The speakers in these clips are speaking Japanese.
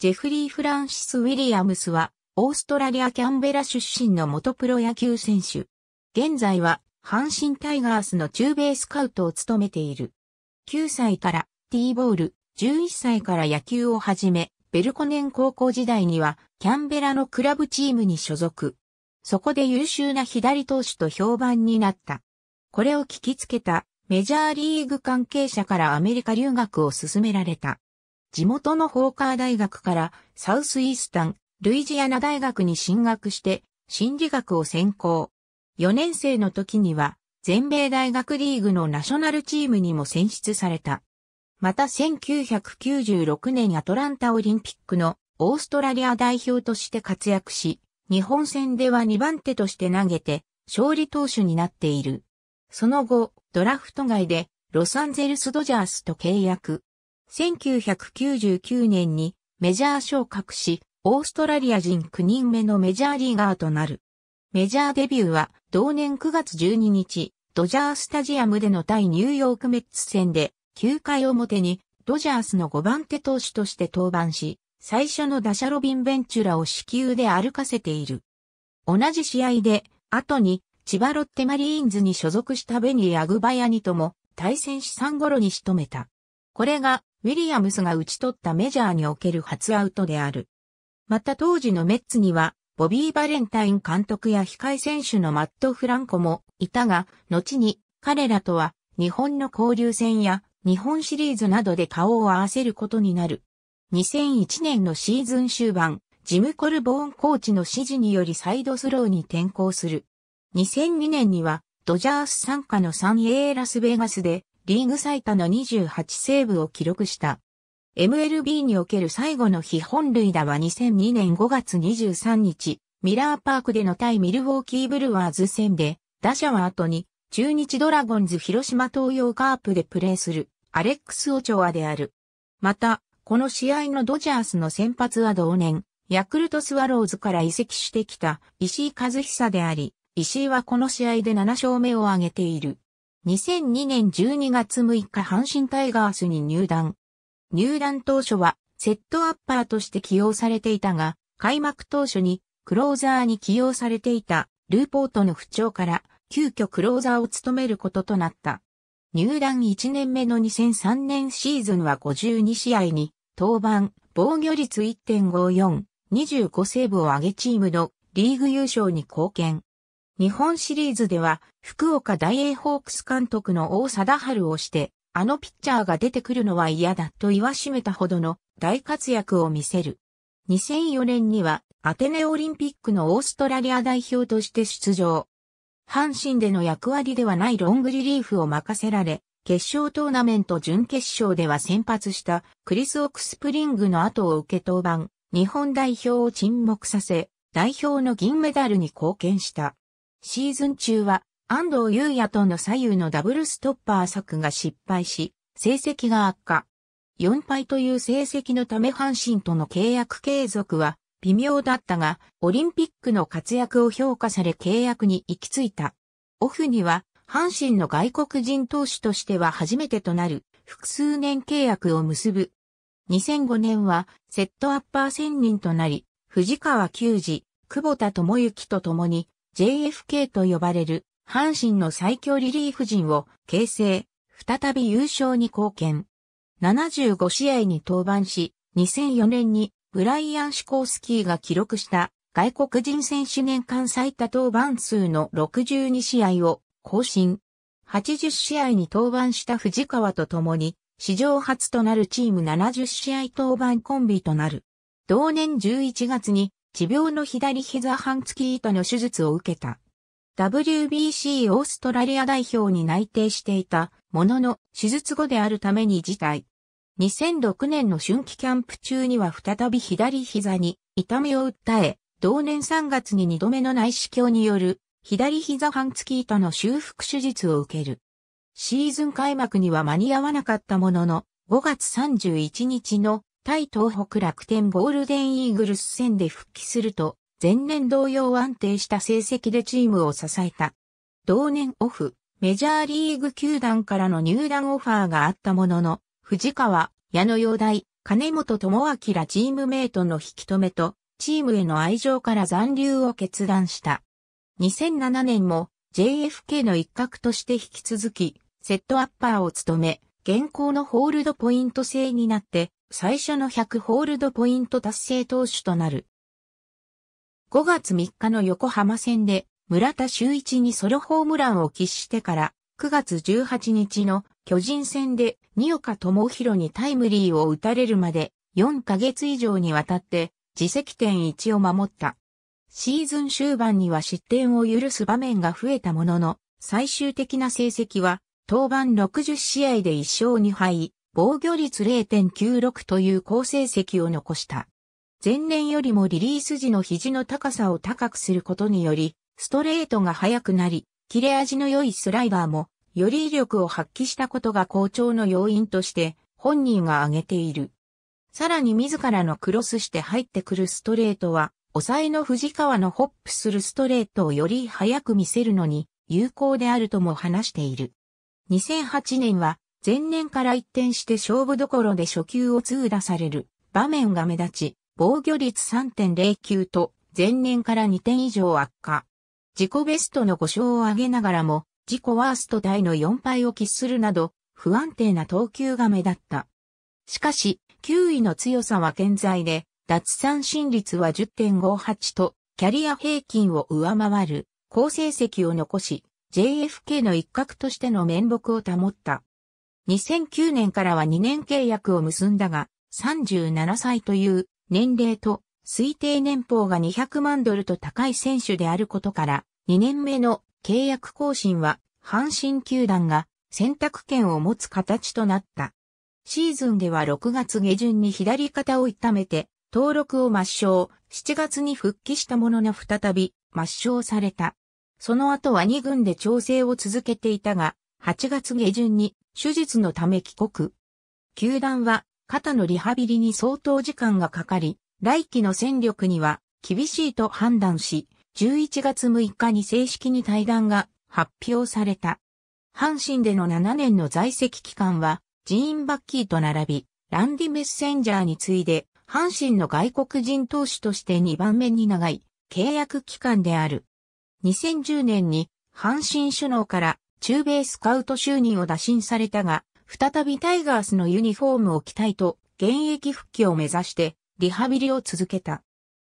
ジェフリー・フランシス・ウィリアムスは、オーストラリア・キャンベラ出身の元プロ野球選手。現在は、阪神タイガースの中米スカウトを務めている。9歳から、ティーボール、11歳から野球を始め、ベルコネン高校時代には、キャンベラのクラブチームに所属。そこで優秀な左投手と評判になった。これを聞きつけた、メジャーリーグ関係者からアメリカ留学を勧められた。地元のホーカー大学からサウスイースタン、ルイジアナ大学に進学して心理学を専攻。4年生の時には全米大学リーグのナショナルチームにも選出された。また1996年アトランタオリンピックのオーストラリア代表として活躍し、日本戦では2番手として投げて勝利投手になっている。その後、ドラフト外でロサンゼルスドジャースと契約。1999年にメジャー昇格し、オーストラリア人9人目のメジャーリーガーとなる。メジャーデビューは同年9月12日、ドジャースタジアムでの対ニューヨークメッツ戦で9回表にドジャースの5番手投手として登板し、最初の打者ロビン・ベンチュラを死球で歩かせている。同じ試合で、後に千葉ロッテマリーンズに所属したベニー・アグバヤニとも対戦し3頃に仕留めた。これがウィリアムスが打ち取ったメジャーにおける初アウトである。また当時のメッツには、ボビー・バレンタイン監督や控え選手のマット・フランコもいたが、後に彼らとは日本の交流戦や日本シリーズなどで顔を合わせることになる。2001年のシーズン終盤、ジム・コルボーンコーチの指示によりサイドスローに転向する。2002年には、ドジャース参加の 3A ラスベガスでリーグ最多の28セーブを記録した。MLB における最後の非本塁打は2002年5月23日、ミラーパークでの対ミルウォーキーブルワーズ戦で、打者は後に、中日ドラゴンズ広島東洋カープでプレーする、アレックス・オチョアである。また、この試合のドジャースの先発は同年、ヤクルトスワローズから移籍してきた石井和久であり、石井はこの試合で7勝目を挙げている。2002年12月6日阪神タイガースに入団。入団当初はセットアッパーとして起用されていたが、開幕当初にクローザーに起用されていたルーポートの不調から急遽クローザーを務めることとなった。入団1年目の2003年シーズンは52試合に登板、防御率1.54、25セーブを上げチームのリーグ優勝に貢献。日本シリーズでは、福岡大英ホークス監督の王貞治をして、あのピッチャーが出てくるのは嫌だと言わしめたほどの大活躍を見せる。2004年には、アテネオリンピックのオーストラリア代表として出場。阪神での役割ではないロングリリーフを任せられ、決勝トーナメント準決勝では先発したクリス・オクスプリングの後を受け登板、日本代表を沈黙させ、代表の銀メダルに貢献した。シーズン中は安藤優也との左右のダブルストッパー策が失敗し、成績が悪化。4敗という成績のため阪神との契約継続は微妙だったが、オリンピックの活躍を評価され契約に行き着いた。オフには、阪神の外国人投手としては初めてとなる複数年契約を結ぶ。2005年はセットアッパー専任となり、藤川球児、久保田智之と共に JFK と呼ばれる阪神の最強リリーフ陣を形成、再び優勝に貢献。75試合に登板し、2004年にブライアン・シコースキーが記録した外国人選手年間最多登板数の62試合を更新。80試合に登板した藤川と共に、史上初となるチーム70試合登板コンビとなる。同年11月に持病の左膝半月板の手術を受けた。WBC オーストラリア代表に内定していたものの手術後であるために辞退。2006年の春季キャンプ中には再び左膝に痛みを訴え、同年3月に2度目の内視鏡による左膝半月板の修復手術を受ける。シーズン開幕には間に合わなかったものの、5月31日の対東北楽天ゴールデンイーグルス戦で復帰すると、前年同様安定した成績でチームを支えた。同年オフ、メジャーリーグ球団からの入団オファーがあったものの、藤川、矢野洋大、金本智明らチームメイトの引き止めと、チームへの愛情から残留を決断した。2007年も JFK の一角として引き続き、セットアッパーを務め、現行のホールドポイント制になって、最初の100ホールドポイント達成投手となる。5月3日の横浜戦で村田修一にソロホームランを喫してから9月18日の巨人戦で二岡智弘にタイムリーを打たれるまで4ヶ月以上にわたって自責点1を守った。シーズン終盤には失点を許す場面が増えたものの、最終的な成績は、登板60試合で1勝2敗、防御率0.96という好成績を残した。前年よりもリリース時の肘の高さを高くすることにより、ストレートが速くなり、切れ味の良いスライダーも、より威力を発揮したことが好調の要因として、本人が挙げている。さらに自らのクロスして入ってくるストレートは、抑えの藤川のホップするストレートをより速く見せるのに有効であるとも話している。2008年は前年から一転して勝負どころで初球を通打される場面が目立ち、防御率3.09と前年から2点以上悪化。自己ベストの5勝を挙げながらも、自己ワーストタイの4敗を喫するなど、不安定な投球が目立った。しかし、9位の強さは健在で、脱三振率は10.58と、キャリア平均を上回る、好成績を残し、JFK の一角としての面目を保った。2009年からは2年契約を結んだが、37歳という年齢と推定年俸が200万ドルと高い選手であることから、2年目の契約更新は阪神球団が選択権を持つ形となった。シーズンでは6月下旬に左肩を痛めて登録を抹消、7月に復帰したものの再び抹消された。その後は2軍で調整を続けていたが、8月下旬に手術のため帰国。球団は肩のリハビリに相当時間がかかり、来季の戦力には厳しいと判断し、11月6日に正式に対談が発表された。阪神での7年の在籍期間は、ジーン・バッキーと並び、ランディ・メッセンジャーに次いで、阪神の外国人投手として2番目に長い契約期間である。2010年に阪神首脳から中米スカウト就任を打診されたが、再びタイガースのユニフォームを着たいと、現役復帰を目指して、リハビリを続けた。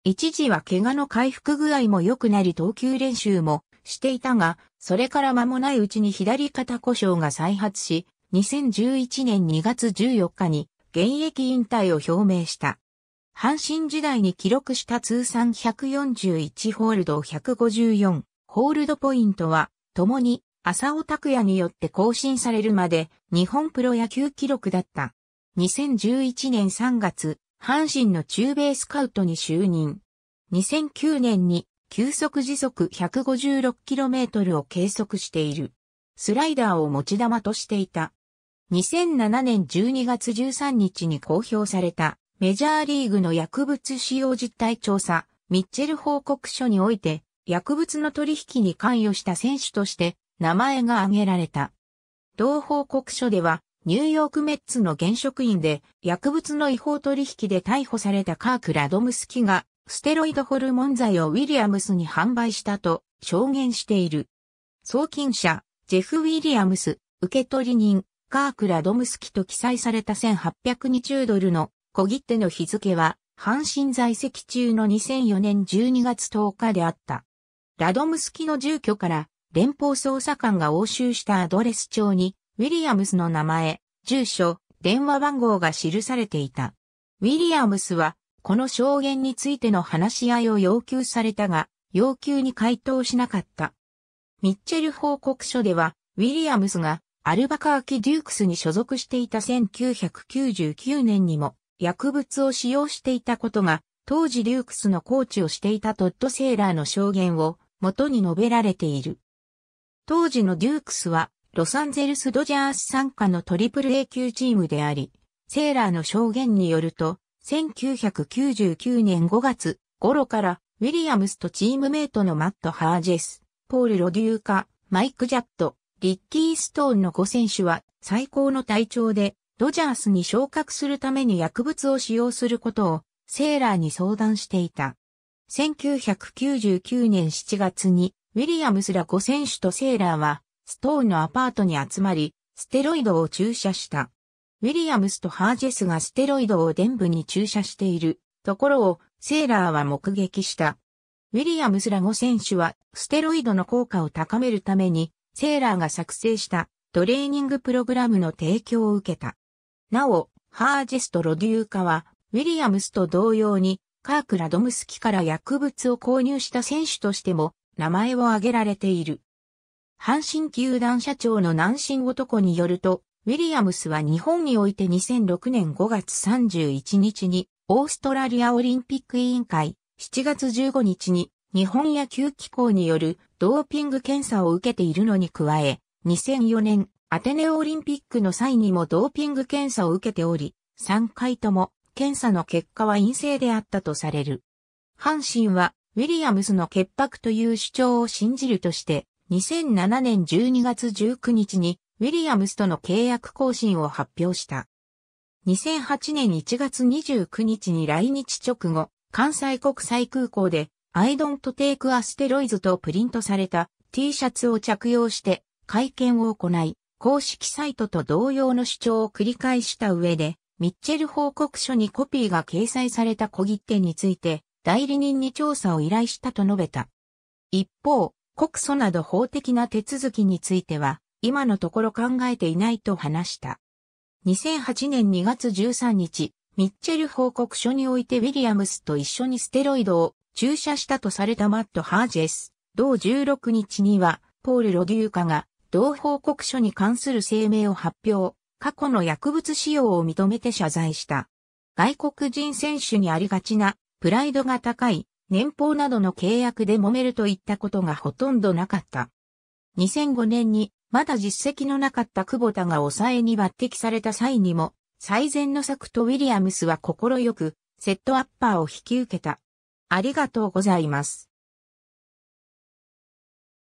一時は怪我の回復具合も良くなり投球練習もしていたが、それから間もないうちに左肩故障が再発し、2011年2月14日に現役引退を表明した。阪神時代に記録した通算141ホールド154ホールドポイントは、共に浅尾拓也によって更新されるまで日本プロ野球記録だった。2011年3月、阪神の中米スカウトに就任。2009年に急速時速 156km を計測している。スライダーを持ち玉としていた。2007年12月13日に公表されたメジャーリーグの薬物使用実態調査ミッチェル報告書において薬物の取引に関与した選手として名前が挙げられた。同報告書では、ニューヨークメッツの現職員で薬物の違法取引で逮捕されたカーク・ラドムスキがステロイドホルモン剤をウィリアムスに販売したと証言している。送金者、ジェフ・ウィリアムス、受取人、カーク・ラドムスキと記載された1820ドルの小切手の日付は、阪神在籍中の2004年12月10日であった。ラドムスキの住居から連邦捜査官が押収したアドレス帳に、ウィリアムスの名前、住所、電話番号が記されていた。ウィリアムスは、この証言についての話し合いを要求されたが、要求に回答しなかった。ミッチェル報告書では、ウィリアムスがアルバカーキ・デュークスに所属していた1999年にも薬物を使用していたことが、当時デュークスのコーチをしていたトッド・セーラーの証言を元に述べられている。当時のデュークスは、ロサンゼルスドジャース参加の AAA 級チームであり、セーラーの証言によると、1999年5月頃から、ウィリアムスとチームメイトのマット・ハージェス、ポール・ロデューカ、マイク・ジャット、リッキー・ストーンの5選手は最高の体調で、ドジャースに昇格するために薬物を使用することをセーラーに相談していた。1999年7月にウィリアムスら5選手とセーラーは、ストーンのアパートに集まり、ステロイドを注射した。ウィリアムスとハージェスがステロイドを伝部に注射しているところをセーラーは目撃した。ウィリアムスら5選手はステロイドの効果を高めるためにセーラーが作成したトレーニングプログラムの提供を受けた。なお、ハージェスとロデューカはウィリアムスと同様にカーク・ラドムスキから薬物を購入した選手としても名前を挙げられている。阪神球団社長の南進男によると、ウィリアムスは日本において2006年5月31日にオーストラリアオリンピック委員会、7月15日に日本野球機構によるドーピング検査を受けているのに加え、2004年アテネオリンピックの際にもドーピング検査を受けており、3回とも検査の結果は陰性であったとされる。阪神はウィリアムスの潔白という主張を信じるとして、2007年12月19日にウィリアムスとの契約更新を発表した。2008年1月29日に来日直後、関西国際空港で、I don't take a steroids とプリントされた T シャツを着用して会見を行い、公式サイトと同様の主張を繰り返した上で、ミッチェル報告書にコピーが掲載された小切手について、代理人に調査を依頼したと述べた。一方、告訴など法的な手続きについては、今のところ考えていないと話した。2008年2月13日、ミッチェル報告書においてウィリアムスと一緒にステロイドを注射したとされたマット・ハージェス。同16日には、ポール・ロデューカが、同報告書に関する声明を発表、過去の薬物使用を認めて謝罪した。外国人選手にありがちなプライドが高い、年俸などの契約で揉めるといったことがほとんどなかった。2005年に、まだ実績のなかった久保田が抑えに抜擢された際にも、最善の策とウィリアムスは快く、セットアッパーを引き受けた。ありがとうございます。